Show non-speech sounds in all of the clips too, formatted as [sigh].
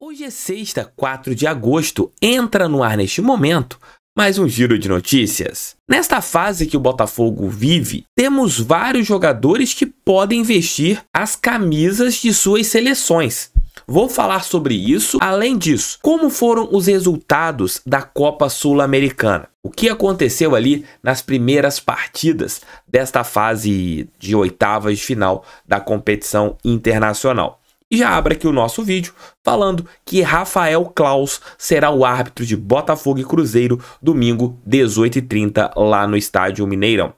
Hoje é sexta, 4 de agosto, entra no ar neste momento mais um giro de notícias. Nesta fase que o Botafogo vive, temos vários jogadores que podem vestir as camisas de suas seleções. Vou falar sobre isso. Além disso, como foram os resultados da Copa Sul-Americana? O que aconteceu ali nas primeiras partidas desta fase de oitavas de final da competição internacional? E já abre aqui o nosso vídeo falando que Rafael Klaus será o árbitro de Botafogo e Cruzeiro domingo 18h30 lá no estádio Mineirão.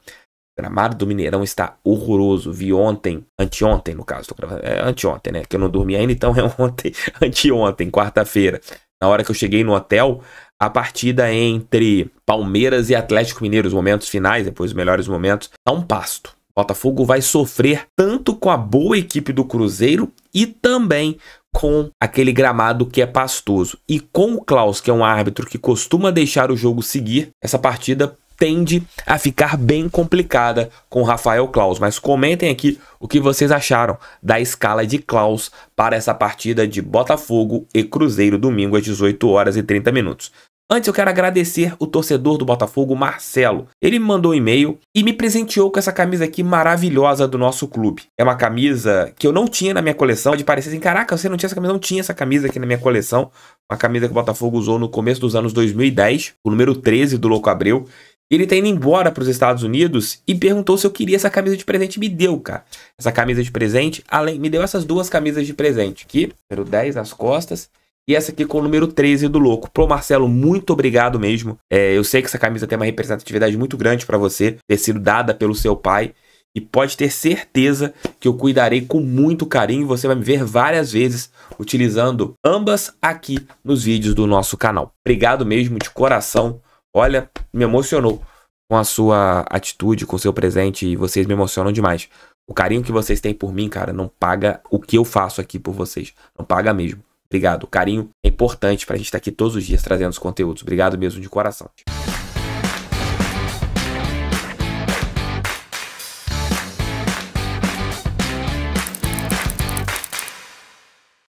O gramado do Mineirão está horroroso. Vi ontem, anteontem no caso, é, anteontem, né? Que eu não dormi ainda, então é [laughs] ontem, anteontem, quarta-feira. Na hora que eu cheguei no hotel, a partida entre Palmeiras e Atlético Mineiro, os momentos finais, depois os melhores momentos, tá um pasto. Botafogo vai sofrer tanto com a boa equipe do Cruzeiro e também com aquele gramado que é pastoso. E com o Klaus, que é um árbitro que costuma deixar o jogo seguir, essa partida tende a ficar bem complicada com Rafael Klaus. Mas comentem aqui o que vocês acharam da escala de Klaus para essa partida de Botafogo e Cruzeiro domingo às 18 horas e 30 minutos. Antes eu quero agradecer o torcedor do Botafogo, Marcelo. Ele me mandou um e-mail e me presenteou com essa camisa aqui maravilhosa do nosso clube. É uma camisa que eu não tinha na minha coleção. De parecer assim, caraca, você não tinha essa camisa? Não tinha essa camisa aqui na minha coleção. Uma camisa que o Botafogo usou no começo dos anos 2010, o número 13 do Louco Abreu. Ele tá indo embora para os Estados Unidos e perguntou se eu queria essa camisa de presente. Me deu, cara. Essa camisa de presente, além, me deu essas duas camisas de presente aqui, número 10 nas costas e essa aqui com o número 13 do Louco. Pro Marcelo, muito obrigado mesmo. É, eu sei que essa camisa tem uma representatividade muito grande para você, ter sido dada pelo seu pai. E pode ter certeza que eu cuidarei com muito carinho. Você vai me ver várias vezes utilizando ambas aqui nos vídeos do nosso canal. Obrigado mesmo, de coração. Olha, me emocionou com a sua atitude, com o seu presente. E vocês me emocionam demais. O carinho que vocês têm por mim, cara, não paga o que eu faço aqui por vocês. Não paga mesmo. Obrigado, o carinho é importante para a gente estar tá aqui todos os dias trazendo os conteúdos. Obrigado mesmo de coração.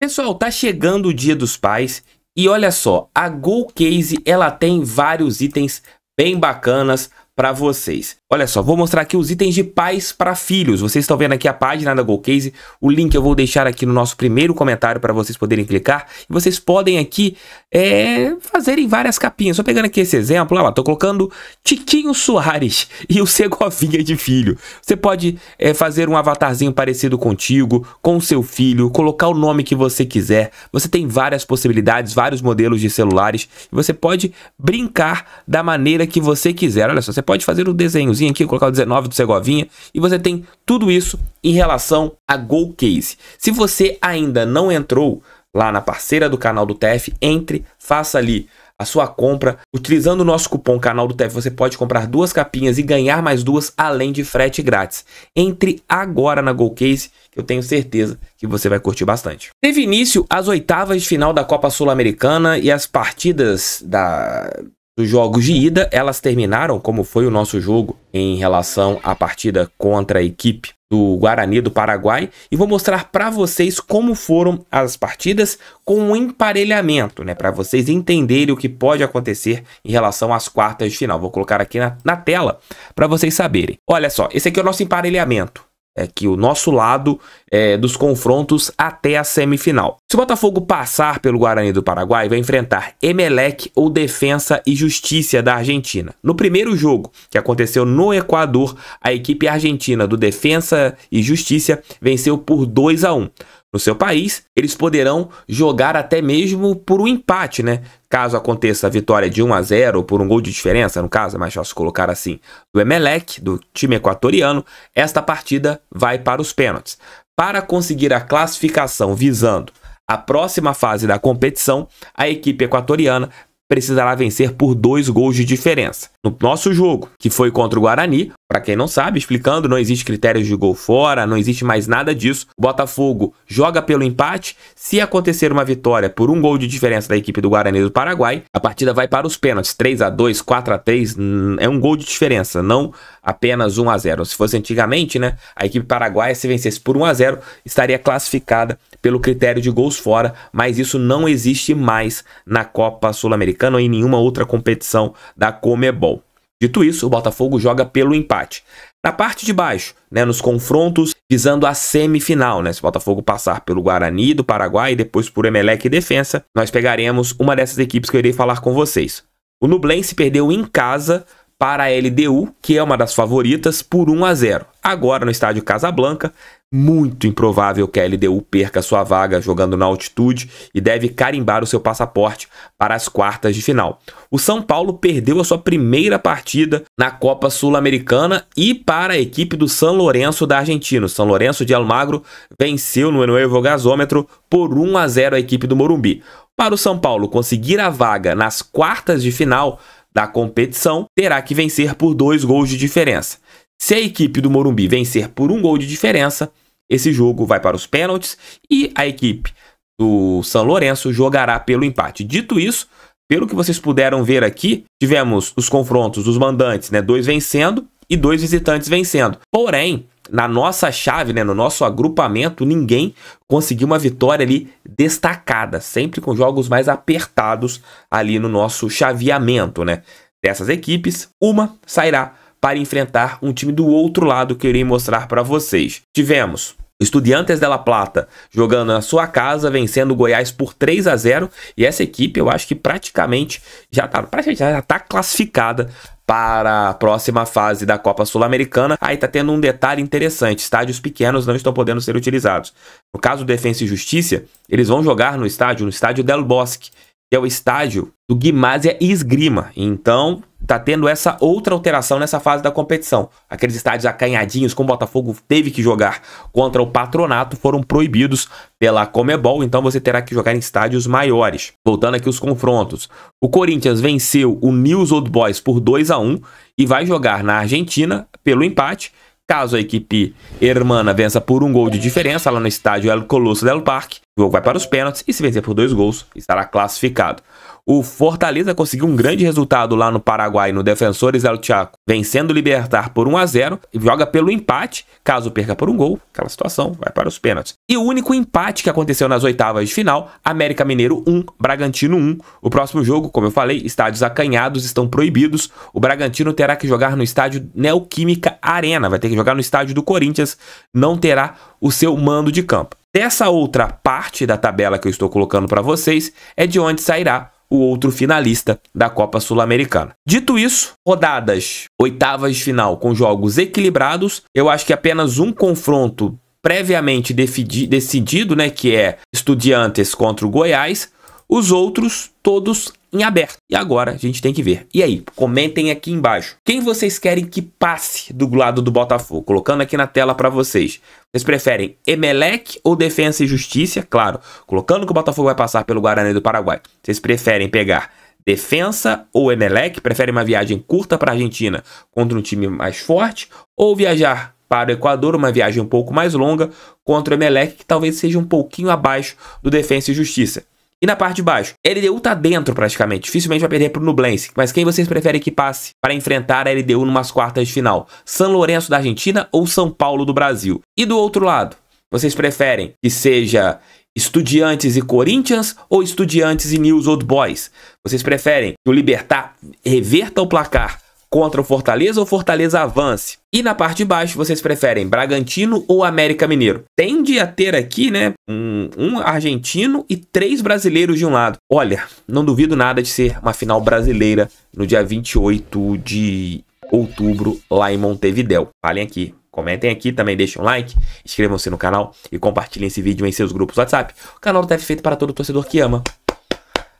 Pessoal, tá chegando o Dia dos Pais e olha só, a Go Case ela tem vários itens bem bacanas para vocês. Olha só, vou mostrar aqui os itens de pais para filhos. Vocês estão vendo aqui a página da GoCase, o link eu vou deixar aqui no nosso primeiro comentário para vocês poderem clicar. E vocês podem aqui é, fazerem várias capinhas. Só pegando aqui esse exemplo, olha lá, tô colocando Tiquinho Soares e o Segovinha de filho. Você pode é, fazer um avatarzinho parecido contigo, com o seu filho, colocar o nome que você quiser. Você tem várias possibilidades, vários modelos de celulares. E você pode brincar da maneira que você quiser. Olha só, você pode fazer um desenhozinho aqui, colocar o 19 do Segovinha. E você tem tudo isso em relação a Gol Case. Se você ainda não entrou lá na parceira do canal do TF, entre, faça ali a sua compra. Utilizando o nosso cupom canal do TF você pode comprar duas capinhas e ganhar mais duas, além de frete grátis. Entre agora na GoCase, que eu tenho certeza que você vai curtir bastante. Teve início as oitavas de final da Copa Sul-Americana e as partidas da dos jogos de ida, elas terminaram, como foi o nosso jogo em relação à partida contra a equipe do Guarani do Paraguai, e vou mostrar para vocês como foram as partidas com o um emparelhamento, né, para vocês entenderem o que pode acontecer em relação às quartas de final. Vou colocar aqui na, na tela para vocês saberem. Olha só, esse aqui é o nosso emparelhamento é que o nosso lado é, dos confrontos até a semifinal. Se o Botafogo passar pelo Guarani do Paraguai, vai enfrentar Emelec ou Defensa e Justiça da Argentina. No primeiro jogo, que aconteceu no Equador, a equipe argentina do Defensa e Justiça venceu por 2 a 1 no seu país, eles poderão jogar até mesmo por um empate, né? Caso aconteça a vitória de 1 a 0 ou por um gol de diferença, no caso, é mais fácil colocar assim, do Emelec, do time equatoriano, esta partida vai para os pênaltis. Para conseguir a classificação visando a próxima fase da competição, a equipe equatoriana precisará vencer por dois gols de diferença. No nosso jogo, que foi contra o Guarani, para quem não sabe, explicando, não existe critério de gol fora, não existe mais nada disso. O Botafogo joga pelo empate. Se acontecer uma vitória por um gol de diferença da equipe do Guarani do Paraguai, a partida vai para os pênaltis, 3 a 2, 4 a 3, hum, é um gol de diferença, não apenas 1 a 0. Se fosse antigamente, né, a equipe paraguaia se vencesse por 1 a 0, estaria classificada pelo critério de gols fora, mas isso não existe mais na Copa Sul-Americana ou em nenhuma outra competição da Comebol. Dito isso, o Botafogo joga pelo empate. Na parte de baixo, né, nos confrontos visando a semifinal, né, se o Botafogo passar pelo Guarani do Paraguai e depois por Emelec e Defensa, nós pegaremos uma dessas equipes que eu irei falar com vocês. O Nublense perdeu em casa para a LDU, que é uma das favoritas, por 1 a 0. Agora no estádio Casablanca, muito improvável que a LDU perca sua vaga jogando na altitude e deve carimbar o seu passaporte para as quartas de final. O São Paulo perdeu a sua primeira partida na Copa Sul-Americana e para a equipe do São Lourenço da Argentina. O São Lourenço de Almagro venceu no Enuevo Gasômetro por 1 a 0 a equipe do Morumbi. Para o São Paulo conseguir a vaga nas quartas de final da competição, terá que vencer por dois gols de diferença. Se a equipe do Morumbi vencer por um gol de diferença, esse jogo vai para os pênaltis e a equipe do São Lourenço jogará pelo empate. Dito isso, pelo que vocês puderam ver aqui, tivemos os confrontos dos mandantes, né? Dois vencendo e dois visitantes vencendo. Porém, na nossa chave, né, no nosso agrupamento, ninguém conseguiu uma vitória ali destacada, sempre com jogos mais apertados ali no nosso chaveamento, né? Dessas equipes, uma sairá para enfrentar um time do outro lado que eu irei mostrar para vocês. Tivemos Estudiantes de La Plata jogando na sua casa, vencendo o Goiás por 3 a 0 e essa equipe eu acho que praticamente já está já tá classificada para a próxima fase da Copa Sul-Americana. Aí tá tendo um detalhe interessante: estádios pequenos não estão podendo ser utilizados. No caso do Defensa e Justiça, eles vão jogar no estádio, no estádio Del Bosque, que é o estádio do Gimásia e Esgrima. Então, tá tendo essa outra alteração nessa fase da competição. Aqueles estádios acanhadinhos como o Botafogo teve que jogar contra o Patronato foram proibidos pela Comebol, então você terá que jogar em estádios maiores. Voltando aqui os confrontos. O Corinthians venceu o News Old Boys por 2 a 1 e vai jogar na Argentina pelo empate. Caso a equipe hermana vença por um gol de diferença lá no estádio El Colosso del Parque, o jogo vai para os pênaltis e se vencer por dois gols, estará classificado. O Fortaleza conseguiu um grande resultado lá no Paraguai, no Defensores El Chaco, vencendo o Libertar por 1 a 0 joga pelo empate, caso perca por um gol, aquela situação, vai para os pênaltis. E o único empate que aconteceu nas oitavas de final, América Mineiro 1, Bragantino 1. O próximo jogo, como eu falei, estádios acanhados estão proibidos. O Bragantino terá que jogar no estádio Neoquímica Arena, vai ter que jogar no estádio do Corinthians, não terá o seu mando de campo. Dessa outra parte da tabela que eu estou colocando para vocês é de onde sairá o outro finalista da Copa Sul-Americana. Dito isso, rodadas oitavas de final com jogos equilibrados, eu acho que apenas um confronto previamente decidi decidido, né, que é Estudiantes contra o Goiás, os outros todos em aberto. E agora a gente tem que ver. E aí, comentem aqui embaixo. Quem vocês querem que passe do lado do Botafogo? Colocando aqui na tela para vocês. Vocês preferem Emelec ou Defensa e Justiça? Claro, colocando que o Botafogo vai passar pelo Guarani do Paraguai. Vocês preferem pegar Defensa ou Emelec? Preferem uma viagem curta para a Argentina contra um time mais forte? Ou viajar para o Equador, uma viagem um pouco mais longa contra o Emelec, que talvez seja um pouquinho abaixo do Defensa e Justiça? E na parte de baixo, LDU tá dentro praticamente, dificilmente vai perder pro Nublense. Mas quem vocês preferem que passe para enfrentar a LDU numas quartas de final? São Lourenço da Argentina ou São Paulo do Brasil? E do outro lado, vocês preferem que seja Estudiantes e Corinthians ou Estudiantes e News Old Boys? Vocês preferem que o Libertar reverta o placar contra o Fortaleza ou Fortaleza avance. E na parte de baixo, vocês preferem Bragantino ou América Mineiro? Tende a ter aqui, né, um, um argentino e três brasileiros de um lado. Olha, não duvido nada de ser uma final brasileira no dia 28 de outubro lá em Montevidéu. Falem aqui, Comentem aqui, também deixem um like, inscrevam-se no canal e compartilhem esse vídeo em seus grupos WhatsApp. O canal do TF é feito para todo torcedor que ama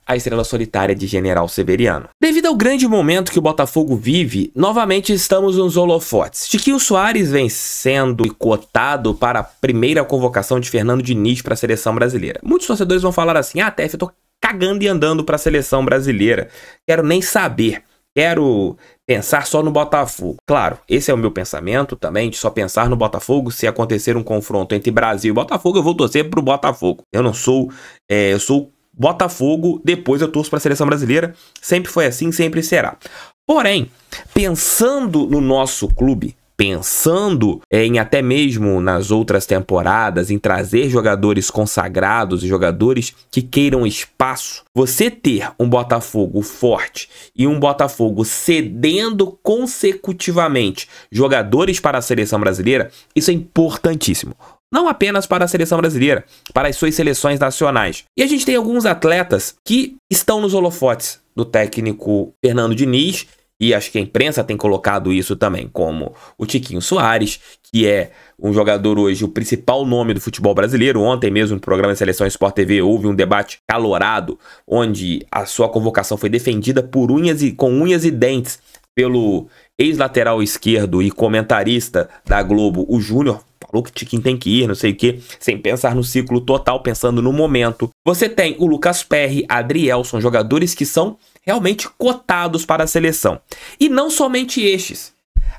a estrela solitária de General Severiano. Devido ao grande momento que o Botafogo vive, novamente estamos nos holofotes. Chiquinho Soares vem sendo cotado para a primeira convocação de Fernando Diniz para a seleção brasileira. Muitos torcedores vão falar assim: ah, Tef, eu tô cagando e andando para a seleção brasileira. Quero nem saber. Quero pensar só no Botafogo. Claro, esse é o meu pensamento também, de só pensar no Botafogo. Se acontecer um confronto entre Brasil e Botafogo, eu vou torcer pro Botafogo. Eu não sou, é, eu sou Botafogo, depois eu torço para a seleção brasileira. Sempre foi assim, sempre será. Porém, pensando no nosso clube, pensando é, em até mesmo nas outras temporadas, em trazer jogadores consagrados e jogadores que queiram espaço, você ter um Botafogo forte e um Botafogo cedendo consecutivamente jogadores para a seleção brasileira, isso é importantíssimo não apenas para a seleção brasileira, para as suas seleções nacionais. E a gente tem alguns atletas que estão nos holofotes do técnico Fernando Diniz, e acho que a imprensa tem colocado isso também, como o Tiquinho Soares, que é um jogador hoje, o principal nome do futebol brasileiro. Ontem mesmo, no programa Seleção Sport TV, houve um debate calorado, onde a sua convocação foi defendida por unhas e, com unhas e dentes pelo ex-lateral esquerdo e comentarista da Globo, o Júnior o quem tem que ir, não sei o que, sem pensar no ciclo total, pensando no momento. Você tem o Lucas Perry, Adrielson, jogadores que são realmente cotados para a seleção. E não somente estes.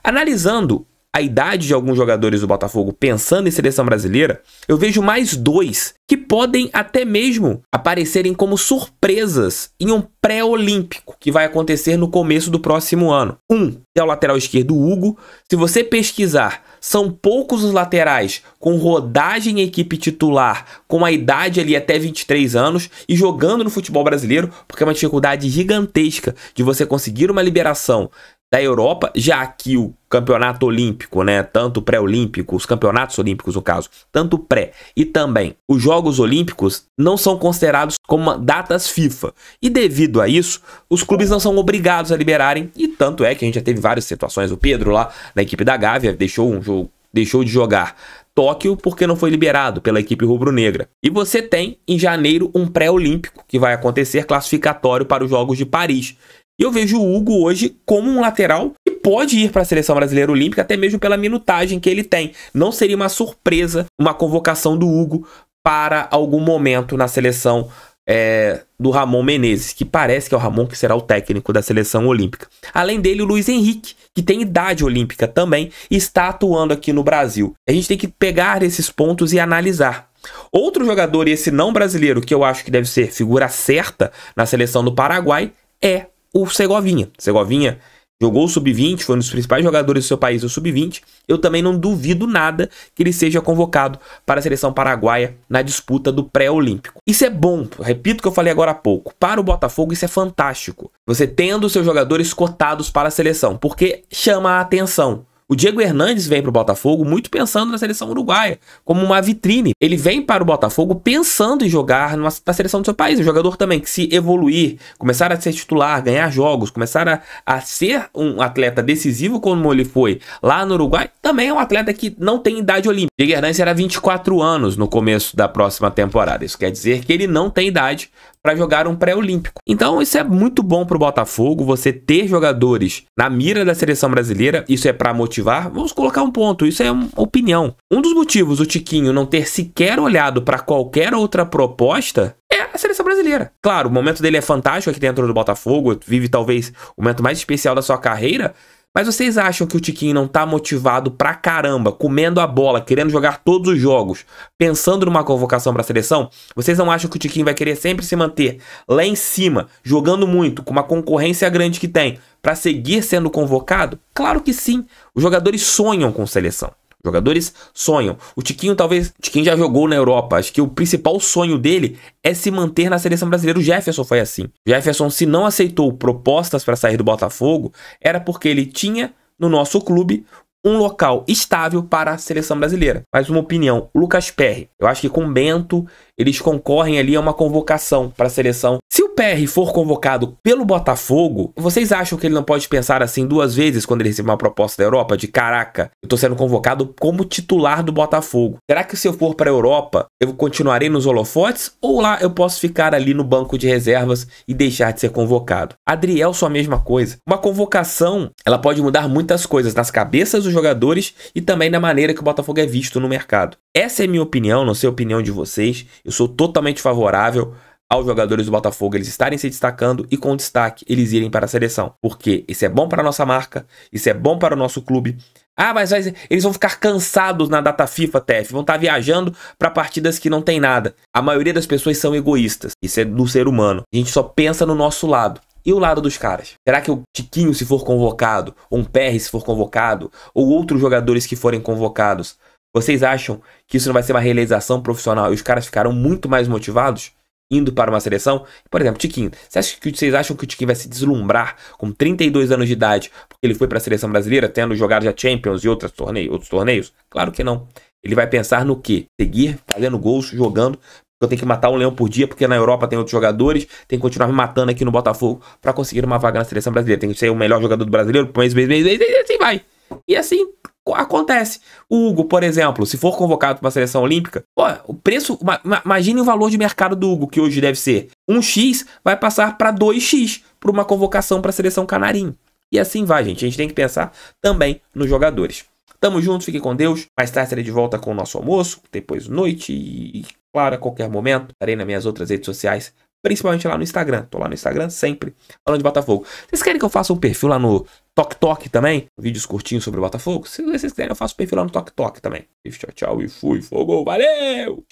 Analisando a idade de alguns jogadores do Botafogo pensando em seleção brasileira, eu vejo mais dois que podem até mesmo aparecerem como surpresas em um pré-olímpico que vai acontecer no começo do próximo ano. Um é o lateral esquerdo Hugo. Se você pesquisar, são poucos os laterais com rodagem em equipe titular, com a idade ali até 23 anos e jogando no futebol brasileiro, porque é uma dificuldade gigantesca de você conseguir uma liberação da Europa, já que o campeonato olímpico, né, tanto pré-olímpico, os campeonatos olímpicos no caso, tanto pré e também os Jogos Olímpicos não são considerados como datas FIFA. E devido a isso, os clubes não são obrigados a liberarem, e tanto é que a gente já teve várias situações, o Pedro lá na equipe da Gávea deixou um jogo, deixou de jogar Tóquio porque não foi liberado pela equipe rubro-negra. E você tem em janeiro um pré-olímpico que vai acontecer classificatório para os Jogos de Paris. E eu vejo o Hugo hoje como um lateral que pode ir para a seleção brasileira olímpica, até mesmo pela minutagem que ele tem. Não seria uma surpresa uma convocação do Hugo para algum momento na seleção é, do Ramon Menezes, que parece que é o Ramon que será o técnico da seleção olímpica. Além dele, o Luiz Henrique, que tem idade olímpica também, está atuando aqui no Brasil. A gente tem que pegar esses pontos e analisar. Outro jogador, esse não brasileiro, que eu acho que deve ser figura certa na seleção do Paraguai, é o Segovinha. Segovinha jogou o sub-20, foi um dos principais jogadores do seu país, o sub-20. Eu também não duvido nada que ele seja convocado para a seleção paraguaia na disputa do pré-olímpico. Isso é bom, repito o que eu falei agora há pouco. Para o Botafogo isso é fantástico. Você tendo seus jogadores cotados para a seleção, porque chama a atenção. O Diego Hernandes vem para o Botafogo muito pensando na seleção uruguaia, como uma vitrine. Ele vem para o Botafogo pensando em jogar numa, na seleção do seu país. Um jogador também que se evoluir, começar a ser titular, ganhar jogos, começar a, a ser um atleta decisivo como ele foi lá no Uruguai, também é um atleta que não tem idade olímpica. Diego Hernandes era 24 anos no começo da próxima temporada. Isso quer dizer que ele não tem idade para jogar um pré-olímpico. Então isso é muito bom para o Botafogo, você ter jogadores na mira da seleção brasileira, isso é para motivar. Vamos colocar um ponto, isso é uma opinião. Um dos motivos o Tiquinho não ter sequer olhado para qualquer outra proposta é a seleção brasileira. Claro, o momento dele é fantástico aqui dentro do Botafogo, vive talvez o momento mais especial da sua carreira, mas vocês acham que o Tiquinho não tá motivado pra caramba, comendo a bola, querendo jogar todos os jogos, pensando numa convocação pra seleção? Vocês não acham que o Tiquinho vai querer sempre se manter lá em cima, jogando muito, com uma concorrência grande que tem, para seguir sendo convocado? Claro que sim. Os jogadores sonham com seleção. Jogadores sonham. O Tiquinho talvez, Tiquinho já jogou na Europa. Acho que o principal sonho dele é se manter na seleção brasileira. O Jefferson foi assim. O Jefferson se não aceitou propostas para sair do Botafogo, era porque ele tinha no nosso clube um local estável para a seleção brasileira. Mais uma opinião, Lucas Perry. Eu acho que com Bento eles concorrem ali a uma convocação para a seleção se o PR for convocado pelo Botafogo, vocês acham que ele não pode pensar assim duas vezes quando ele receber uma proposta da Europa de caraca, eu tô sendo convocado como titular do Botafogo? Será que se eu for para a Europa, eu continuarei nos holofotes ou lá eu posso ficar ali no banco de reservas e deixar de ser convocado? Adriel só a mesma coisa. Uma convocação, ela pode mudar muitas coisas nas cabeças dos jogadores e também na maneira que o Botafogo é visto no mercado. Essa é a minha opinião, não sei a opinião de vocês. Eu sou totalmente favorável aos jogadores do Botafogo eles estarem se destacando e com destaque eles irem para a seleção. Porque isso é bom para a nossa marca, isso é bom para o nosso clube. Ah, mas eles vão ficar cansados na data FIFA, TF. Vão estar tá viajando para partidas que não tem nada. A maioria das pessoas são egoístas. Isso é do ser humano. A gente só pensa no nosso lado. E o lado dos caras? Será que o Tiquinho, se for convocado, ou um PR, se for convocado, ou outros jogadores que forem convocados, vocês acham que isso não vai ser uma realização profissional e os caras ficarão muito mais motivados? indo para uma seleção. Por exemplo, Tiquinho. Vocês acham que o Tiquinho vai se deslumbrar com 32 anos de idade porque ele foi para a seleção brasileira, tendo jogado já Champions e outros torneios? Outros torneios? Claro que não. Ele vai pensar no quê? Seguir fazendo gols, jogando. Eu tenho que matar um leão por dia, porque na Europa tem outros jogadores, tem que continuar me matando aqui no Botafogo para conseguir uma vaga na seleção brasileira. Tem que ser o melhor jogador do brasileiro, mês, mês, mês, mês, e assim vai. E assim, acontece. O Hugo, por exemplo, se for convocado para uma seleção olímpica, pô, o preço, ma, ma, imagine o valor de mercado do Hugo, que hoje deve ser 1x, vai passar para 2x por uma convocação para a seleção canarim. E assim vai, gente. A gente tem que pensar também nos jogadores. Tamo junto, fique com Deus. Mais tarde estarei de volta com o nosso almoço, depois noite e, claro, a qualquer momento. Estarei nas minhas outras redes sociais principalmente lá no Instagram. Tô lá no Instagram sempre, falando de Botafogo. Vocês querem que eu faça um perfil lá no TikTok também? Vídeos curtinhos sobre o Botafogo? Se vocês querem, eu faço um perfil lá no TikTok também. E tchau, tchau e fui, fogo, valeu!